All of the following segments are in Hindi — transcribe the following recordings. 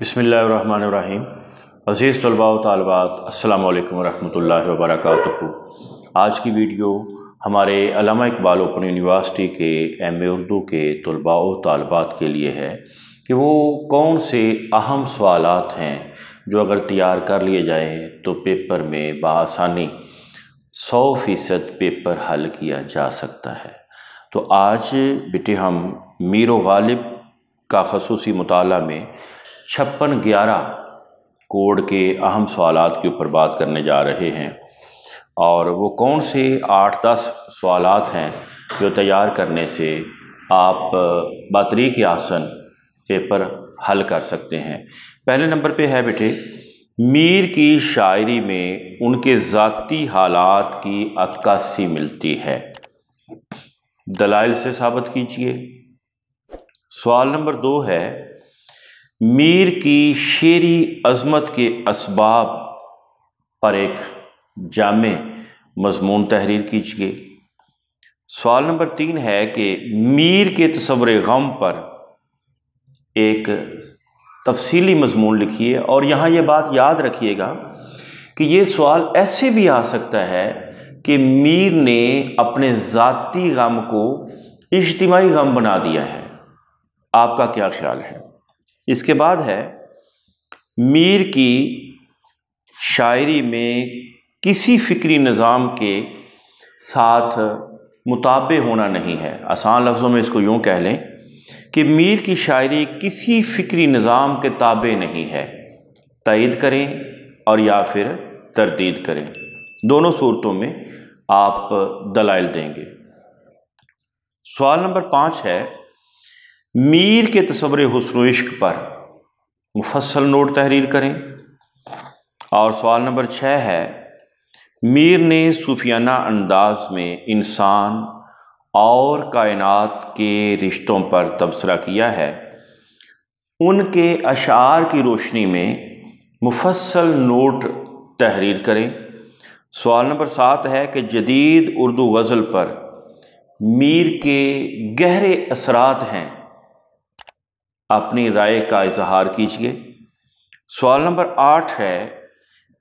बसमीम अज़ीज़ तलबा तलबात अल्लाम वरहमल वर्क आज की वीडियो हमारे अलामा इकबाल ओपन यूनिवर्सिटी के एम ए उर्दू के तलबा तलबात के लिए है कि वो कौन से अहम सवाल हैं जो अगर तैयार कर लिए जाएँ तो पेपर में बसानी सौ फ़ीसद पेपर हल किया जा सकता है तो आज बेटे हम मीर गालिब का खसूसी मताल में छप्पन ग्यारह कोड के अहम सवाल के ऊपर बात करने जा रहे हैं और वो कौन से आठ दस सवाल हैं जो तैयार करने से आप बतरी के आसन पेपर हल कर सकते हैं पहले नंबर पे है बेटे मीर की शायरी में उनके ज़ाती हालात की अक्कासी मिलती है दलाइल से साबित कीजिए सवाल नंबर दो है मीर की शेरी अजमत के इसबाब पर एक जाम मजमून तहरीर कीजिए सवाल नंबर तीन है कि मीर के तस्वर गम पर एक तफसीली मजमून लिखिए और यहाँ ये बात याद रखिएगा कि ये सवाल ऐसे भी आ सकता है कि मीर ने अपने ज़ाती गम को इज्तमाही गम बना दिया है आपका क्या ख्याल है इसके बाद है मीर की शायरी में किसी फ़िक्री निज़ाम के साथ मुताब होना नहीं है आसान लफ्ज़ों में इसको यूँ कह लें कि मीर की शायरी किसी फ़िक्री निज़ाम के ताबे नहीं है तइद करें और या फिर तरदीद करें दोनों सूरतों में आप दलाइल देंगे सवाल नंबर पाँच है मीर के तस्वर हसन इश्क पर मुफसल नोट तहरीर करें और सवाल नंबर छः है मीर ने सूफियाना अंदाज में इंसान और कायनात के रिश्तों पर तबसरा किया है उनके अशार की रोशनी में मुफसल नोट तहरीर करें सवाल नंबर सात है कि जदीद उर्दू गज़ल पर मीर के गहरे असरात हैं अपनी राय का इजहार कीजिए सवाल नंबर आठ है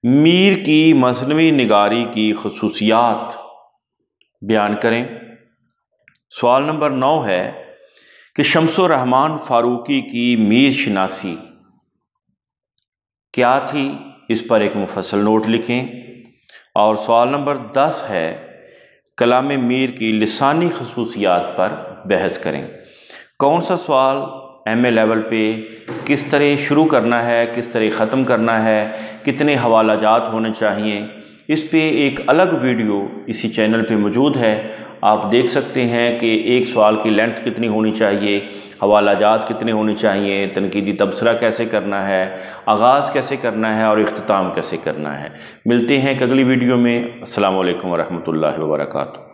मीर की मसनवी निगारी की खसूसियात बयान करें सवाल नंबर नौ है कि शमसो रहमान फारूकी की मीर शनासी क्या थी इस पर एक मुफसल नोट लिखें और सवाल नंबर दस है कलाम मीर की लसानी खसूसियात पर बहस करें कौन सा सवाल एम ए लेवल पे किस तरह शुरू करना है किस तरह ख़त्म करना है कितने हवाला जात होने चाहिए इस पे एक अलग वीडियो इसी चैनल पे मौजूद है आप देख सकते हैं कि एक सवाल की लेंथ कितनी होनी चाहिए हवाला जात कितने होने चाहिए तनकीदी तबसरा कैसे करना है आगाज़ कैसे करना है और अख्ताम कैसे करना है मिलते हैं एक अगली वीडियो में असल वरहमल वर्का